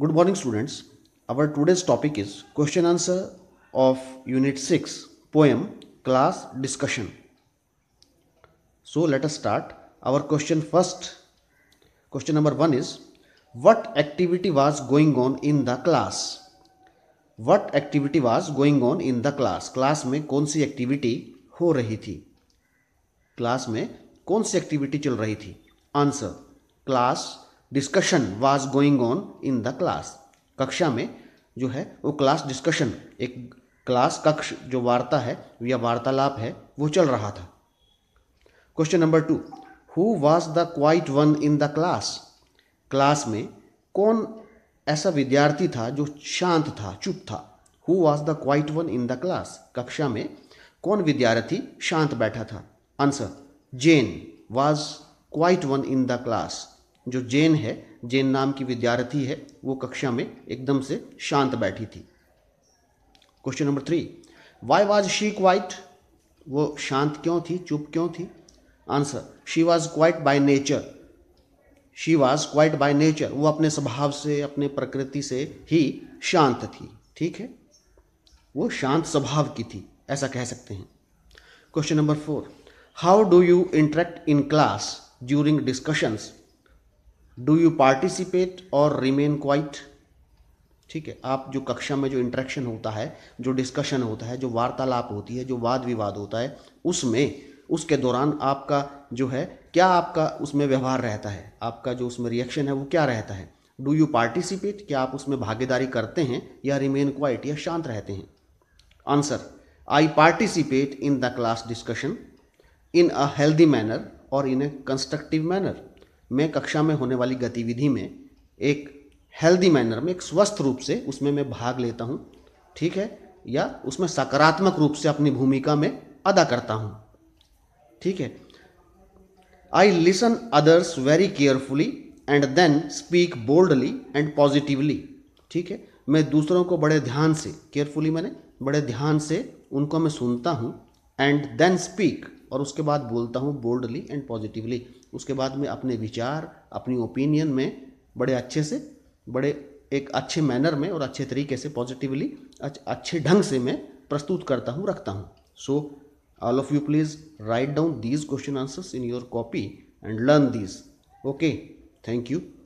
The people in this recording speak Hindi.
good morning students our today's topic is question answer of unit six poem class discussion so let us start our question first question number one is what activity was going on in the class what activity was going on in the class class में कौन सी एक्टिविटी हो रही थी क्लास में कौन सी एक्टिविटी चल रही थी answer class discussion was going on in the class कक्षा में जो है वो क्लास डिस्कशन एक क्लास कक्ष जो वार्ता है या वार्तालाप है वो चल रहा था question number two who was the quiet one in the class class में कौन ऐसा विद्यार्थी था जो शांत था चुप था who was the quiet one in the class कक्षा में कौन विद्यार्थी शांत बैठा था answer Jane was quiet one in the class जो जैन है जैन नाम की विद्यार्थी है वो कक्षा में एकदम से शांत बैठी थी question number three why was she quiet वो शांत क्यों थी चुप क्यों थी answer she was quiet by nature she was quiet by nature वो अपने स्वभाव से अपने प्रकृति से ही शांत थी ठीक है वो शांत स्वभाव की थी ऐसा कह सकते हैं question number four how do you interact in class during discussions do you participate और रिमेन क्वाइट ठीक है आप जो कक्षा में जो इंट्रैक्शन होता है जो डिस्कशन होता है जो वार्तालाप होती है जो वाद विवाद होता है उसमें उसके दौरान आपका जो है क्या आपका उसमें व्यवहार रहता है आपका जो उसमें रिएक्शन है वो क्या रहता है डू यू पार्टिसिपेट क्या आप उसमें भागीदारी करते हैं या रिमेन क्वाइट या शांत रहते हैं answer I participate in the class discussion in a healthy manner और इन ए कंस्ट्रक्टिव मैनर मैं कक्षा में होने वाली गतिविधि में एक हेल्दी मैनर में एक स्वस्थ रूप से उसमें मैं भाग लेता हूँ ठीक है या उसमें सकारात्मक रूप से अपनी भूमिका में अदा करता हूँ ठीक है I listen others very carefully and then speak boldly and positively ठीक है मैं दूसरों को बड़े ध्यान से केयरफुली मैंने बड़े ध्यान से उनको मैं सुनता हूँ एंड देन स्पीक और उसके बाद बोलता हूँ बोल्डली एंड पॉजिटिवली उसके बाद मैं अपने विचार अपनी ओपिनियन में बड़े अच्छे से बड़े एक अच्छे मैनर में और अच्छे तरीके से पॉजिटिवली अच्छे ढंग से मैं प्रस्तुत करता हूँ रखता हूँ so all of you please write down these question answers in your copy and learn these okay thank you